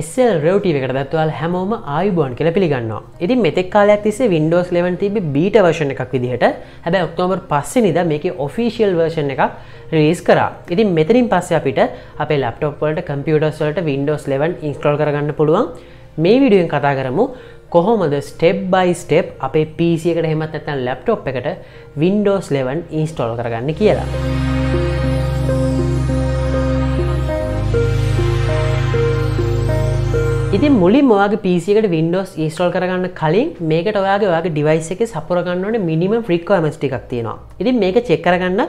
එස්සල් රවටව එකට දත්වල් හැමෝම ආයුබෝන් කියල පිළිගන්නවා ඉතින් මෙතෙක් කාලයක් තිස්සේ Windows 11 තිබ බීට වර්ෂණ එකක් විදිහට හැබැ ඔක්තෝබර් පස්සෙ නිද මේක ඔෆිසිියල් වර්ෂණ එකක් රිලිස් කරා ඉතින් මෙතරින් පස්ස අපිට අපේ ලප්ටොප්වලට කම්පියටර්ස්වලට Windows 11 ඉන්ස්ට්‍රල් කරගන්න පුළුවන් මේ විඩියෙන් කතා කරමු කොහොමද ස්ටෙප් බයි ස්ටෙප් අපේ පිසිකට හෙමත් ඇතන් ලැප්ටොප් එකට Windows 11 ඉන්ස්ටෝල් කරගන්න කියලා. ඉතින් මුලින් ඔයාගේ පිසිකට Windows ස්ටෝල් කරගන්න කලින් මේකට ඔයාගේ ඔයාගේ ඩිවයිස් එක සපුරගන්නට මිනිම ෆ්‍රික්කමස් ටික් තියෙනවා ඉතින් මේක චෙක්කරගන්න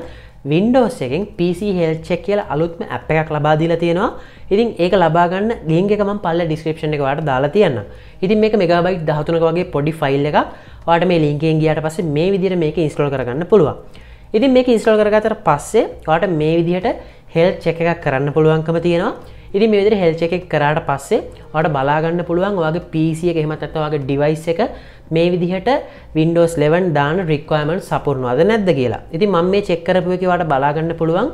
Windows එකෙන් PC හෙල් චෙක් කියල අලුත්ම ඇප් එකක් ලබාදීලා තියෙනවා ඉතින් ඒක ලබාගන්න ලිංග එකම පල්ල ඩිස්ක්‍රපෂණ එකවාට දාලා තියන්න ඉතින් මේක මෙගබයි දහතුනක වගේ පොඩි ෆයිල් එක වාට මේ ලිංකෙන් ගියට පස්සේ මේ විදිර මේක ඉස්ටෝල් කරගන්න පුළුවන් ඉතින් මේක ඉස්ටෝල් කරගතර පස්සේ වාට මේ විදිහට හෙල් චෙක එකක් කරන්න පුළුවන්කම තියෙනවා ඉරි මේ විදිර හෙල්ච එකක් කරාට පස්සේ ඔට බලාගන්න පුළුවන් වගේ පිසිය එක එහෙමත් ඇත්තවගේ ඩිවයිස් එක මේ විදිහට Windows 11 දාන රික්වයමන් සපුරනවාද නැද්ද කියලා ඉති මං මේ චෙක්කරපු එකවාට බලාගන්න පුළුවන්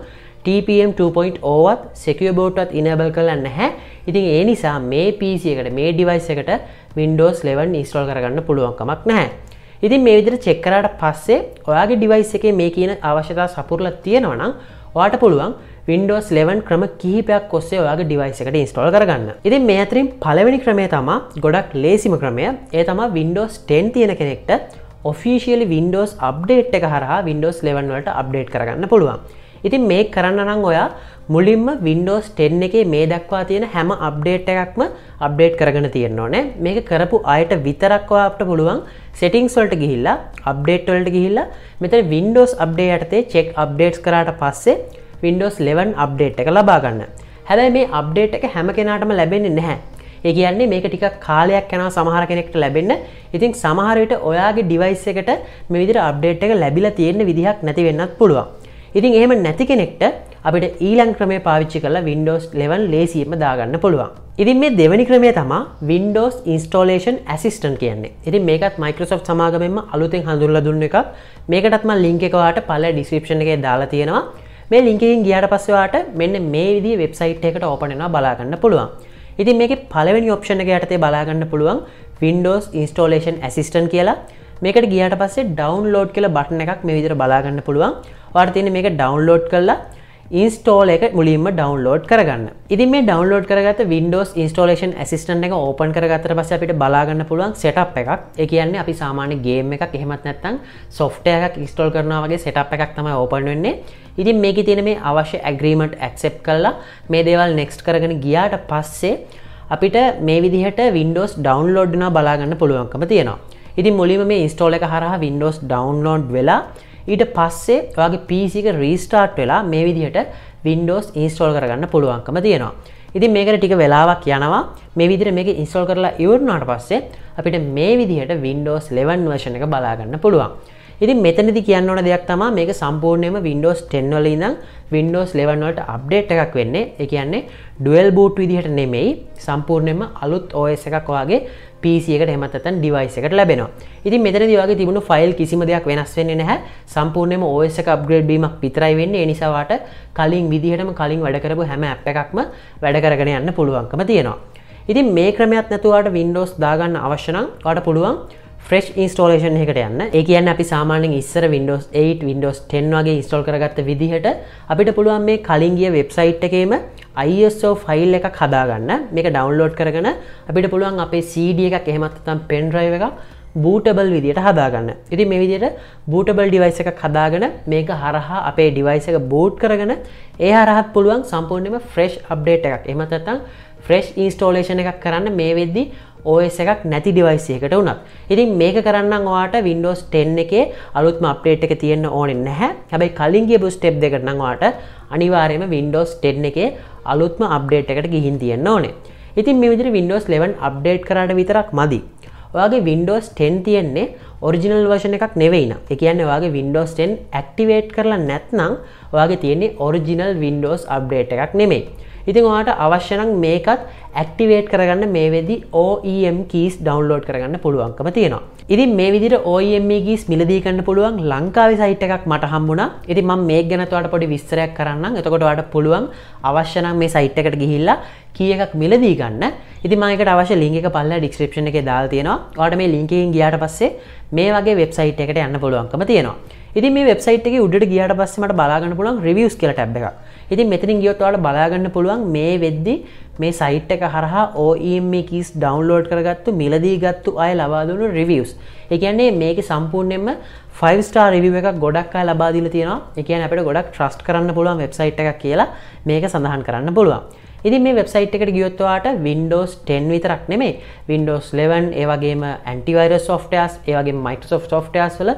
TPM 2.0ත් සෙකියබෝටත් ඉනබල් කරන්න නැහැ ඉතින් ඒ නිසා මේ පිසි එකට මේ ඩිවයිස් එකට Windows 11 ඉස්ටෝල් කරගන්න පුළුවන්කමක් නැහැ ඉතින් මේ විදිර චෙක්කරට පස්සේ ඔයාගේ ඩිවයිස් එක මේ කියන අවශ්‍යතා සපුරල තියෙනවනම් වාට පුළුවන් Windows 11 ක්‍රම කිහිපයක් ඔස්සේ ඔයාගේ ඩිවයිස් එකට ඉන්ස්ටෝල් කරගන්න. ඉතින් මේ අතරින් පළවෙනි ක්‍රමය තමා ගොඩක් ලේසිම ක්‍රමය. ඒ තමා Windows 10 තියෙන කෙනෙක්ට ඔෆිසිියලි Windows අප්ඩේට් එක හරහා Windows 11 වලට අප්ඩේට් කරගන්න පුළුවන්. ඉතින් මේ කරන්න නම් ඔයා මුලින්ම Windows 10 එකේ මේ දක්වා තියෙන හැම අප්ඩේට් එකක්ම අප්ඩේට් කරගෙන තියෙන්න ඕනේ. මේක කරපු අයට විතරක් ඔයාට පුළුවන් සෙටින්ග්ස් වලට ගිහිල්ලා අප්ඩේට් වලට ගිහිල්ලා මෙතන Windows අප්ඩේට් යටතේ check updates කරාට පස්සේ Windows 11 අප්ඩේට් එක ලබාගන්න හැබැයි මේ අප්ඩේට් එක හැම කෙනාටම ලැබෙන්නේ නැහැ ඒ කියන්නේ මේක ටික කාලයක් යනවා සමහර කෙනෙක්ට ලැබෙන්න ඉතින් සමහර විට ඔයාගේ ඩිවයිස් එකට මේ විදිහට අප්ඩේට් එක ලැබිලා තියෙන විදිහක් නැති වෙන්නත් පුළුවන් ඉතින් එහෙම නැති කෙනෙක්ට අපිට ඊලං ක්‍රමය පාවිච්චි කරලා Windows 11 ලේසියෙන්ම දාගන්න පුළුවන්. ඉතින් මේ දෙවැනි ක්‍රමය තමයි Windows Installation Assistant කියන්නේ. ඉතින් මේකත් Microsoft සමාගමෙන්ම අලුතෙන් හඳුන්වලා දුන්න එකක්. මේකටත් මම link එක ඔයාලට පළ description එකේ දාලා තියෙනවා. මේ ලිංකින් ගියට පස්සවාට මෙන්න මේ විදි වෙබ්සයිට් එකට ඕපනෙනවා බලාගන්න පුළුවන් ඉතින් මේක පලවෙනි ඔප්ෂණ එක යටතේ බලාගන්න පුළුවන් Windows ඉන්ස්ටෝලේෂන් ඇසිස්ටන් කියලා මේකට ගියට පස්සේ ඩවන්ලෝඩ් කියල බටන එකක් මේ විදිර බලාගන්න පුළුවන් වර්තින මේක ඩවන්ලෝඩ් කරලා ඉන්ස්ටෝල් එක මුලින්ම ඩවන්ලෝඩ් කරගන්න ඉදි මේ ඩවන්ලෝඩ් කරගත Windows ඉන්ස්ටෝලේෂන් ඇසිස්ටන්් එක ඕපන් කරගතර පස්ස අපිට බලාගන්න පුළුවන් සෙටප් එකක් ඒ කියන්නේ අපි සාමාන්‍ය ගේම් එකක් එහෙමත් නැත්තං සොෆ්ටය එකක් ඉස්ටෝල් කරනවා වගේ සෙටප් එකක් තමයි ඕපන් වෙන්නේ ඉතින් මේක තියෙන මේ අවශ්‍ය ඇග්‍රීමට් ඇක්සෙප් කල්ලා මේ දේවල් නෙක්ස්ට් කරගෙන ගියාට පස්සේ අපිට මේ විදිහට Windows ඩවන්ලෝඩ්නා බලාගන්න පුළුවන්කම තියෙනවා ඉතින් මුලිම මේ ඉස්ටෝල එක හරහා Windows ඩවන්ලෝඩ් වෙලා ඊට පස්සේ ඔයාගේ PC එක රීස්ටාර්ට් වෙලා මේ විදිහට Windows install කරගන්න පුළුවන්කම තියෙනවා. ඉතින් මේකට ටික වෙලාවක් යනවා. මේ විදිහට මේක install කරලා ඉවර වුණාට පස්සේ අපිට මේ විදිහට Windows 11 version එක බලා ගන්න පුළුවන්. ඉතින් මෙතනදි කියන්න ඕන දෙයක් තමයි මේක සම්පූර්ණයෙන්ම Windows 10 වල ඉඳන් Windows 11 වලට අප්ඩේට් එකක් වෙන්නේ. ඒ කියන්නේ dual boot විදිහට නෙමෙයි සම්පූර්ණයෙන්ම අලුත් OS එකක් ඔයාගේ පිසිකට හමතන් ඩිවයිස එකට ලැබෙනවා ඉතින් මෙතන දිවගේ තිබුණු ෆයිල් කිසිම දෙයක් වෙනස් වෙන්නේ නැහැ සම්පූර්ණයම OS එක අප්ග්‍රේඩ් වීමක් විතරයි වෙන්නේ ඒ නිසාවාට කලින් විදිහටම කලින් වැඩ කරපු හැම ඇප් එකක්ම වැඩ කරගෙන යන්න පුළුවන්කම තියෙනවා ඉතින් මේ ක්‍රමයක් නැතුවාට Windows දාගන්න අවශ්‍ය නම් ඔයාලට පුළුවන් ෆ්‍රෙෂ් ඉන්ස්ටෝලේෂන් එකට යන්න ඒ කියන්න අපි සාමානෙන් ඉස්සර Windows 8 Windows 10 වගේ ඉස්ටෝල් කරගත්ත විදිහට අපිට පුළුවන් මේ කලින්ගිය වෙබ්සයිට් එකේම ISO ෆයිල් එක හදාගන්න මේක ඩවන්ලෝඩ් කරගෙන අපිට පුළුවන් අපේ CD එක එහෙමත්තම් පෙන්ඩ්‍රයි එක බූටබල් විදියට හදාගන්න ඉති මේ විදියට බූටබල් ඩිවයිස එක හදාගෙන මේක හරහා අපේ ඩිවයිස එක බෝට් කරගෙන ඒ හරහත් පුළුවන් සම්පූර්ණම ෆ්‍රෙෂ් අප්ඩේට් එකක් එමතත්තං ෆ්‍රෙෂ් ඉන්ස්ටෝලේෂන එකක් කරන්න මේ වෙද්දිී OS එකක් නැති ඩිවයිසයකට වුණත් ඉතින් මේක කරන්න වාට Windows 10 එකේ අලුත්ම අප්ඩේට් එක තියෙන්න ඕනේ නැහැ හැබැයි කලින් ගියපු ස්ටෙප් දෙකට නම් වාට අනිවාර්යයෙන්ම Windows 10 එකේ අලුත්ම අප්ඩේට් එකට ගිහින් තියෙන්න ඕනේ ඉතින් මේ විදිහට Windows 11 අප්ඩේට් කරාට විතරක් මදි ඔයාගේ Windows 10 තියෙන්නේ ඔරිජිනල් වර්ෂණ එකක් නෙවෙයින එක කියන්නේ ඔයාගේ Windows 10 ඇක්ටිවේට් කරලා නැත්නම් ඔයාගේ තියෙන්නේ ඔරිජිනල් Windows අප්ඩේට් එකක් නෙමෙයි ඉතින් ඔයාට අවශ්‍ය නම් මේකත් ඇක්ටිවේට් කරගන්න මේ වෙදි OEM කීස් ඩවන්ලෝඩ් කරගන්න පුළුවන්කම තියෙනවා. ඉතින් මේ විදිහට OEM කීස් මිලදී ගන්න පුළුවන් ලංකාවේ සයිට් එකක් මට හම්බුණා. ඉතින් මම මේක ගැන ඔයාලට පොඩි විස්තරයක් කරන්නම්. එතකොට ඔයාලට පුළුවන් අවශ්‍ය නම් මේ සයිට් එකට ගිහිල්ලා කී එකක් මිලදී ගන්න. ඉතින් මම ඒකට අවශ්‍ය ලින්ක් එක පල්ලා ඩිස්ක්‍රිප්ෂන් එකේ දාලා තියෙනවා. ඔයාලට මේ link එකෙන් ගියාට පස්සේ මේ වගේ වෙබ්සයිට් එකකට යන්න පුළුවන්කම තියෙනවා. ඉතින් මේ වෙබ්සයිට් එකේ උඩට ගියාට පස්සේ මට බලාගන්න පුළුවන් reviews කියලා ටැබ් එකක්. ඉතින් මෙතනින් ගියොත් ඔයාලට බලාගන්න පුළුවන් මේ වෙද්දි මේ සයිට් එක හරහා OEM කීස් ඩවුන්ලෝඩ් කරගත්තු මිලදී ගත්තු අය ලබා දුණු රිව්ස්. ඒ කියන්නේ මේක සම්පූර්ණයෙන්ම 5 star review එකක් ගොඩක් අය ලබා දීලා තියෙනවා. ඒ කියන්නේ අපිට ගොඩක් trust කරන්න පුළුවන් වෙබ්සයිට් එකක් කියලා මේක සඳහන් කරන්න පුළුවන්. ඉතින් මේ වෙබ්සයිට් එකට ගියොත්වාට Windows 10 විතරක් නෙමේ Windows 11 ඒ වගේම antivirus softwares ඒ වගේම Microsoft softwares වල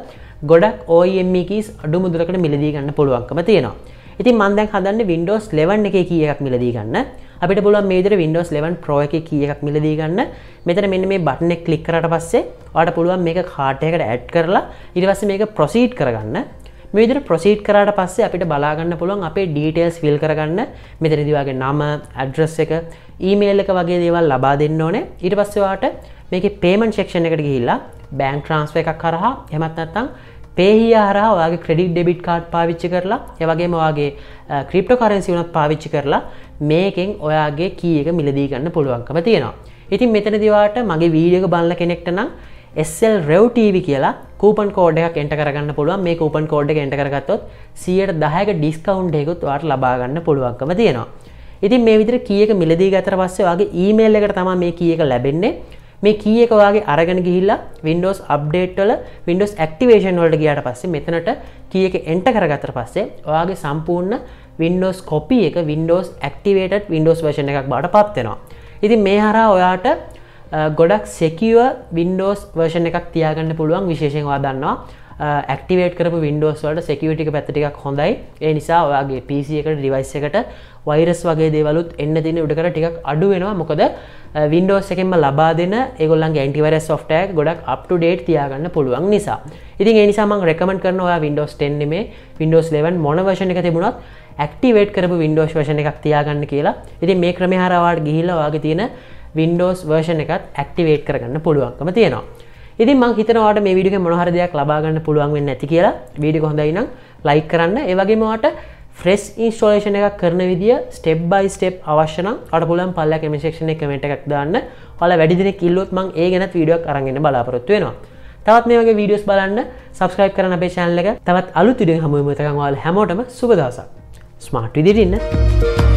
ගොඩක් OEM කීස් e අඩු මුදලකට මිලදී ගන්න පුළුවන්කම තියෙනවා. ඉතින් මන් දැන් හදන්න Windows 11 එකේ කී එකක් මිලදී ගන්න. අපිට පුළුවන් මේ විදිහට Windows 11 Pro එකේ කී එකක් මිලදී ගන්න. මෙතන මෙන්න මේ බටන් එක ක්ලික් කරාට පස්සේ ඔයාලට පුළුවන් මේක කාඩ් එකකට ඇඩ් කරලා ඊට පස්සේ මේක ප්‍රොසීඩ් කරගන්න. මේ විදිහට ප්‍රොසීඩ් කරාට පස්සේ අපිට බලා ගන්න පුළුවන් අපේ ඩීටේල්ස් ෆිල් කරගන්න. මෙතනදී වාගේ නම, ඇඩ්‍රස් එක, ඊමේල් එක වගේ දේවල් ලබා දෙන්න ඕනේ. ඊට පස්සේ ඔයාලට මේකේ පේමන්ට් සෙක්ෂන් එකට ගිහිල්ලා බෑන්ක් ට්‍රාන්ස්ෆර් එකක් කරහා එහෙමත් නැත්නම් පේහිය හරහා ඔයාගේ ක්‍රෙඩිට් ඩෙබිට් කාඩ් පාවිච්චි කරලා එවගේම ඔයාගේ ක්‍රිප්ට කරන්සි වුණත් පාවිච්චි කරලා මේකෙන් ඔයාගේ කී එක මිලදී ගන්න පුළුවන්කම තියෙනවා. ඉතින් මෙතන දිවාට මගේ වීඩියක බලන්න කෙනෙක්ට නම් SL රෙව්ටව කියලා කූපන් කෝඩ් එකක් එන්ට කරගන්න පුළුවන් මේ කූපන් කෝඩ් එක එන්ට කරගත්තොත් සියයට දහයක ඩිස්කවුන්් එකකුත් වාට ලබාගන්න පුළුවන්කම තියෙනවා. ඉතින් මේ විදිර කියක මිලදී ගතර පස්සේ වගේ ඊමේල් එකට තම මේ කියක ලැබෙන්නේ මේ කීයක වගේ අරගෙන ගිහිල්ලා Windows update වල Windows activation වලට ගියාට පස්සේ මෙතනට කී එක enter කරගත්තට පස්සේ ඔයාගේ සම්පූර්ණ Windows copy එක Windows activated Windows version එකක් බවට පත් වෙනවා. ඉතින් මේ හරහා ඔයාට ගොඩක් secure Windows version එකක් තියාගන්න පුළුවන් විශේෂයෙන් ඔයා දන්නවා ඇක්ටිවේට කරපු වින්ඩෝස් වලට සෙකියටික පැත්තිකක් හොඳයි ඒ නිසා ඔයාගේ පිසි එකට ඩිවයිස් එකට වෛරස් වගේ දේවලුත් එන්න තින උඩකට ටිකක් අඩු වෙනවා මොකද වින්ඩෝස් එකෙන්ම ලබා දෙන ඒගොල්ලන් ඇන්ටිවර සොෆ්ටයක් ගොඩක් අප්ට ඩේට් තියාගන්න පුළුවන් නිසා ඉතින් එනිසාම රැකමට කරනවා වින්ඩෝස් ටෙන්නේ මේ වින්ඩෝස් 11 මොන වශණ එක තිබුණත් ඇක්ටිවේට් කරපු වින්ඩෝස් වශණ එකක් තියාගන්න කියලා ඉතින් මේ ක්‍රමහරවාට ගිහිලවාගේ තියෙන වින්ඩෝස් වර්ෂණ එකත් ඇක්ටිවේට් කරගන්න පුළුවන්කම තියෙනවා ඉතින් මං හිතනවාට මේ විඩියෝ එක මොන හරි දෙයක් ලබා ගන්න පුළුවන් වෙන්නේ නැති කියලා වීඩියෝ එක හොඳයි නම් ලයික් කරන්න ඒ වගේම ඔයාට ෆ්‍රෙස් ඉන්ස්ටෝලේෂන් එකක් කරන විදිය ස්ටෙප් බයි ස්ටෙප් අවශ්‍ය නම් ඔයාට පුළුවන් පල්ලෙයා කමෙන්ට් සෙක්ෂන් එකේ කමෙන්ට් එකක් දාන්න ඔයාලා වැඩි දෙනෙක් ඉල්ලුවොත් මං ඒ ගැනත් වීඩියෝ එකක් අරන් එන්න බලාපොරොත්තු වෙනවා තවත් මේ වගේ වීඩියෝස් බලන්න සබස්ක්‍රයිබ් කරන අපේ channel එක තවත් අලුත් වීඩියෝ හමුවෙමු එතකන් ඔයාලා හැමෝටම සුබ දවසක් ස්මාර්ට් විදිහට ඉන්න